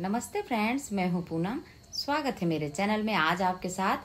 नमस्ते फ्रेंड्स मैं हूं पूनम स्वागत है मेरे चैनल में आज आपके साथ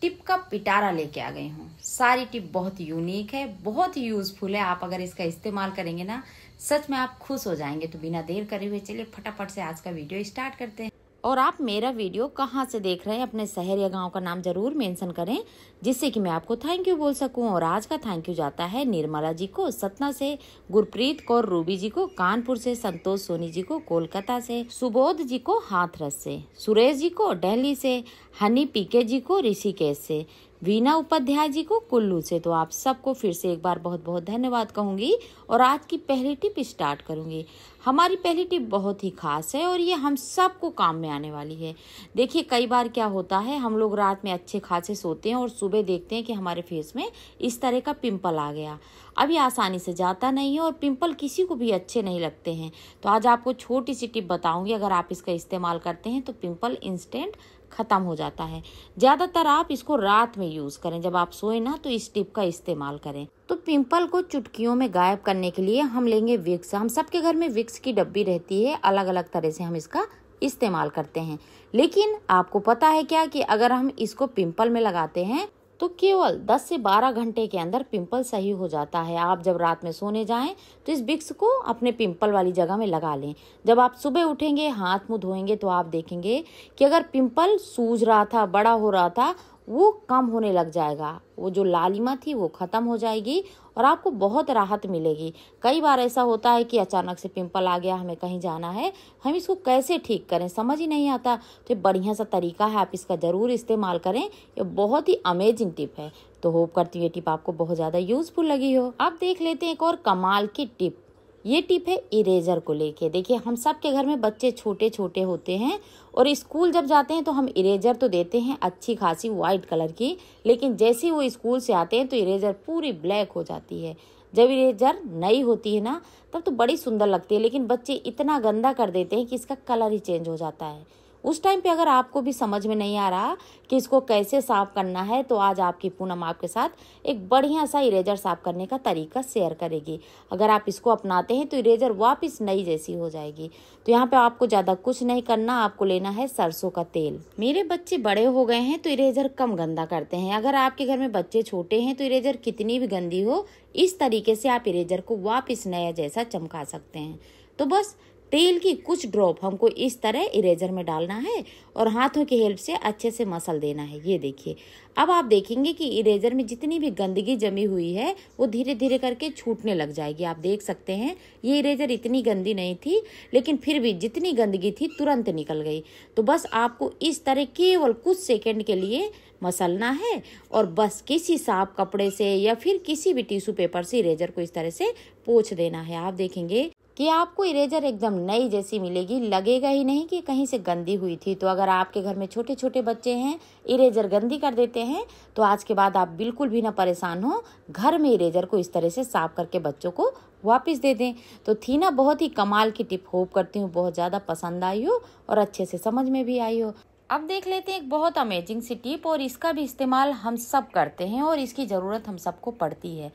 टिप का पिटारा लेके आ गई हूं सारी टिप बहुत यूनिक है बहुत ही यूजफुल है आप अगर इसका इस्तेमाल करेंगे ना सच में आप खुश हो जाएंगे तो बिना देर करे हुए चलिए फटाफट से आज का वीडियो स्टार्ट करते हैं और आप मेरा वीडियो कहाँ से देख रहे हैं अपने शहर या गांव का नाम जरूर मेंशन करें जिससे कि मैं आपको थैंक यू बोल सकूं और आज का थैंक यू जाता है निर्मला जी को सतना से गुरप्रीत कौर रूबी जी को कानपुर से संतोष सोनी जी को कोलकाता से सुबोध जी को हाथरस से सुरेश जी को डेली से हनी पीके जी को ऋषिकेश से वीना उपाध्याय जी को कुल्लू से तो आप सबको फिर से एक बार बहुत बहुत धन्यवाद कहूंगी और आज की पहली टिप स्टार्ट करूँगी हमारी पहली टिप बहुत ही खास है और ये हम सबको काम में आने वाली है देखिए कई बार क्या होता है हम लोग रात में अच्छे खासे सोते हैं और सुबह देखते हैं कि हमारे फेस में इस तरह का पिंपल आ गया अभी आसानी से जाता नहीं है और पिंपल किसी को भी अच्छे नहीं लगते हैं तो आज आपको छोटी सी टिप बताऊँगी अगर आप इसका इस्तेमाल करते हैं तो पिंपल इंस्टेंट ख़त्म हो जाता है ज़्यादातर आप इसको रात में यूज़ करें जब आप सोए ना तो इस टिप का इस्तेमाल करें तो पिंपल को चुटकियों में गायब करने के लिए हम लेंगे विक्स हम सबके घर में विक्स की डब्बी रहती है अलग अलग तरह से हम इसका इस्तेमाल करते हैं लेकिन आपको पता है क्या कि अगर हम इसको पिंपल में लगाते हैं तो केवल 10 से 12 घंटे के अंदर पिंपल सही हो जाता है आप जब रात में सोने जाएं तो इस बिक्स को अपने पिंपल वाली जगह में लगा लें जब आप सुबह उठेंगे हाथ मुंह धोएंगे तो आप देखेंगे कि अगर पिंपल सूझ रहा था बड़ा हो रहा था वो कम होने लग जाएगा वो जो लालिमा थी वो ख़त्म हो जाएगी और आपको बहुत राहत मिलेगी कई बार ऐसा होता है कि अचानक से पिंपल आ गया हमें कहीं जाना है हम इसको कैसे ठीक करें समझ ही नहीं आता तो ये बढ़िया सा तरीका है आप इसका ज़रूर इस्तेमाल करें ये बहुत ही अमेजिंग टिप है तो होप करती हूँ ये टिप आपको बहुत ज़्यादा यूज़फुल लगी हो आप देख लेते हैं एक और कमाल की टिप ये टिप है इरेजर को लेके देखिए हम सब के घर में बच्चे छोटे छोटे होते हैं और स्कूल जब जाते हैं तो हम इरेजर तो देते हैं अच्छी खासी वाइट कलर की लेकिन जैसे ही वो स्कूल से आते हैं तो इरेजर पूरी ब्लैक हो जाती है जब इरेजर नई होती है ना तब तो बड़ी सुंदर लगती है लेकिन बच्चे इतना गंदा कर देते हैं कि इसका कलर ही चेंज हो जाता है उस टाइम पे अगर आपको भी समझ में नहीं आ रहा कि इसको कैसे साफ करना है तो आज आपकी पूनम आपके साथ एक बढ़िया सा इरेजर साफ करने का तरीका शेयर करेगी अगर आप इसको अपनाते हैं तो इरेजर वापस नई जैसी हो जाएगी तो यहाँ पे आपको ज़्यादा कुछ नहीं करना आपको लेना है सरसों का तेल मेरे बच्चे बड़े हो गए हैं तो इरेजर कम गंदा करते हैं अगर आपके घर में बच्चे छोटे हैं तो इरेजर कितनी भी गंदी हो इस तरीके से आप इरेजर को वापस नया जैसा चमका सकते हैं तो बस तेल की कुछ ड्रॉप हमको इस तरह इरेजर में डालना है और हाथों की हेल्प से अच्छे से मसल देना है ये देखिए अब आप देखेंगे कि इरेजर में जितनी भी गंदगी जमी हुई है वो धीरे धीरे करके छूटने लग जाएगी आप देख सकते हैं ये इरेजर इतनी गंदी नहीं थी लेकिन फिर भी जितनी गंदगी थी तुरंत निकल गई तो बस आपको इस तरह केवल कुछ सेकेंड के लिए मसलना है और बस किसी साफ कपड़े से या फिर किसी भी टिश्यू पेपर से इरेजर को इस तरह से पोछ देना है आप देखेंगे कि आपको इरेजर एकदम नई जैसी मिलेगी लगेगा ही नहीं कि कहीं से गंदी हुई थी तो अगर आपके घर में छोटे छोटे बच्चे हैं इरेजर गंदी कर देते हैं तो आज के बाद आप बिल्कुल भी ना परेशान हो घर में इरेजर को इस तरह से साफ करके बच्चों को वापस दे दें तो थी ना बहुत ही कमाल की टिप होप करती हूँ बहुत ज़्यादा पसंद आई हो और अच्छे से समझ में भी आई हो अब देख लेते हैं एक बहुत अमेजिंग सी टिप और इसका भी इस्तेमाल हम सब करते हैं और इसकी ज़रूरत हम सबको पड़ती है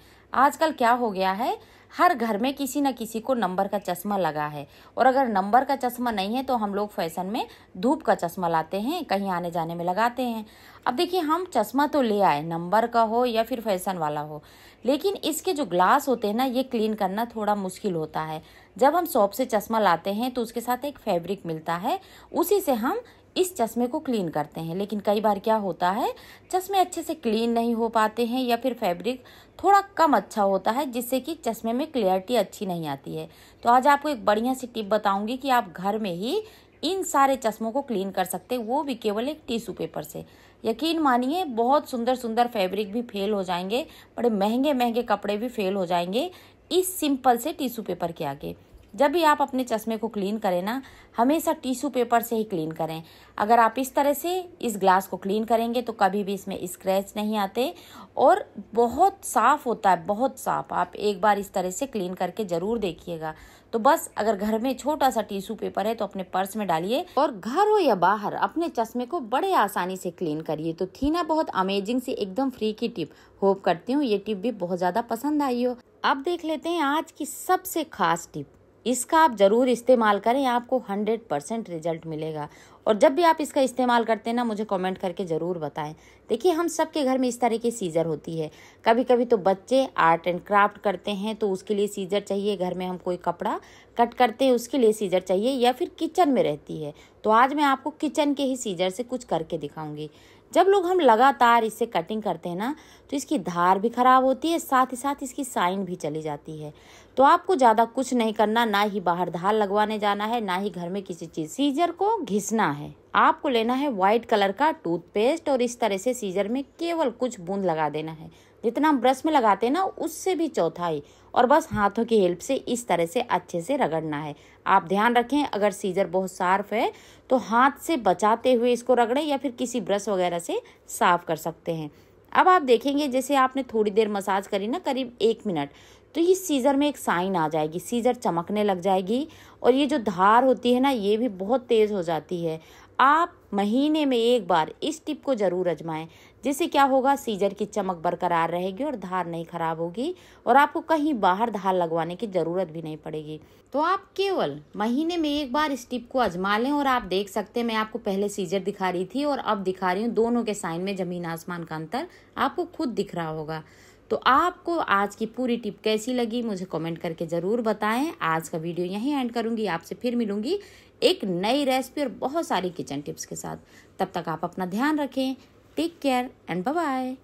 आजकल क्या हो गया है हर घर में किसी न किसी को नंबर का चश्मा लगा है और अगर नंबर का चश्मा नहीं है तो हम लोग फैशन में धूप का चश्मा लाते हैं कहीं आने जाने में लगाते हैं अब देखिए हम चश्मा तो ले आए नंबर का हो या फिर फैशन वाला हो लेकिन इसके जो ग्लास होते हैं ना ये क्लीन करना थोड़ा मुश्किल होता है जब हम शॉप से चश्मा लाते हैं तो उसके साथ एक फैब्रिक मिलता है उसी से हम इस चश्मे को क्लीन करते हैं लेकिन कई बार क्या होता है चश्मे अच्छे से क्लीन नहीं हो पाते हैं या फिर फैब्रिक थोड़ा कम अच्छा होता है जिससे कि चश्मे में क्लियरिटी अच्छी नहीं आती है तो आज आपको एक बढ़िया सी टिप बताऊंगी कि आप घर में ही इन सारे चश्मों को क्लीन कर सकते वो भी केवल एक टिश्यू पेपर से यकीन मानिए बहुत सुंदर सुंदर फैब्रिक भी फेल हो जाएंगे बड़े महंगे महंगे कपड़े भी फेल हो जाएंगे इस सिंपल से टिश्यू पेपर के आगे जब भी आप अपने चश्मे को क्लीन करें ना हमेशा टिश्यू पेपर से ही क्लीन करें अगर आप इस तरह से इस ग्लास को क्लीन करेंगे तो कभी भी इसमें स्क्रैच नहीं आते और बहुत साफ़ होता है बहुत साफ आप एक बार इस तरह से क्लीन करके ज़रूर देखिएगा तो बस अगर घर में छोटा सा टिश्यू पेपर है तो अपने पर्स में डालिए और घर हो या बाहर अपने चश्मे को बड़े आसानी से क्लीन करिए तो थी ना बहुत अमेजिंग सी एकदम फ्री की टिप होप करती हूँ ये टिप भी बहुत ज़्यादा पसंद आई हो अब देख लेते हैं आज की सबसे खास टिप इसका आप ज़रूर इस्तेमाल करें आपको हंड्रेड परसेंट रिजल्ट मिलेगा और जब भी आप इसका इस्तेमाल करते हैं ना मुझे कमेंट करके ज़रूर बताएं देखिए हम सब के घर में इस तरह की सीज़र होती है कभी कभी तो बच्चे आर्ट एंड क्राफ्ट करते हैं तो उसके लिए सीज़र चाहिए घर में हम कोई कपड़ा कट करते हैं उसके लिए सीज़र चाहिए या फिर किचन में रहती है तो आज मैं आपको किचन के ही सीज़र से कुछ करके दिखाऊँगी जब लोग हम लगातार इससे कटिंग करते हैं ना तो इसकी धार भी ख़राब होती है साथ ही साथ इसकी साइन भी चली जाती है तो आपको ज़्यादा कुछ नहीं करना ना ही बाहर धार लगवाने जाना है ना ही घर में किसी चीज़ सीजर को घिसना है आपको लेना है वाइट कलर का टूथपेस्ट और इस तरह से सीजर में केवल कुछ बूंद लगा देना है जितना हम ब्रश में लगाते हैं ना उससे भी चौथाई और बस हाथों की हेल्प से इस तरह से अच्छे से रगड़ना है आप ध्यान रखें अगर सीजर बहुत साफ़ है तो हाथ से बचाते हुए इसको रगड़ें या फिर किसी ब्रश वगैरह से साफ़ कर सकते हैं अब आप देखेंगे जैसे आपने थोड़ी देर मसाज करी ना करीब एक मिनट तो ये सीज़र में एक साइन आ जाएगी सीज़र चमकने लग जाएगी और ये जो धार होती है ना ये भी बहुत तेज़ हो जाती है आप महीने में एक बार इस टिप को ज़रूर अजमाएं जिससे क्या होगा सीजर की चमक बरकरार रहेगी और धार नहीं खराब होगी और आपको कहीं बाहर धार लगवाने की ज़रूरत भी नहीं पड़ेगी तो आप केवल महीने में एक बार इस टिप को अजमा लें और आप देख सकते हैं मैं आपको पहले सीजर दिखा रही थी और अब दिखा रही हूँ दोनों के साइन में ज़मीन आसमान का अंतर आपको खुद दिख रहा होगा तो आपको आज की पूरी टिप कैसी लगी मुझे कमेंट करके ज़रूर बताएं आज का वीडियो यहीं एंड करूंगी आपसे फिर मिलूंगी एक नई रेसिपी और बहुत सारी किचन टिप्स के साथ तब तक आप अपना ध्यान रखें टेक केयर एंड बाय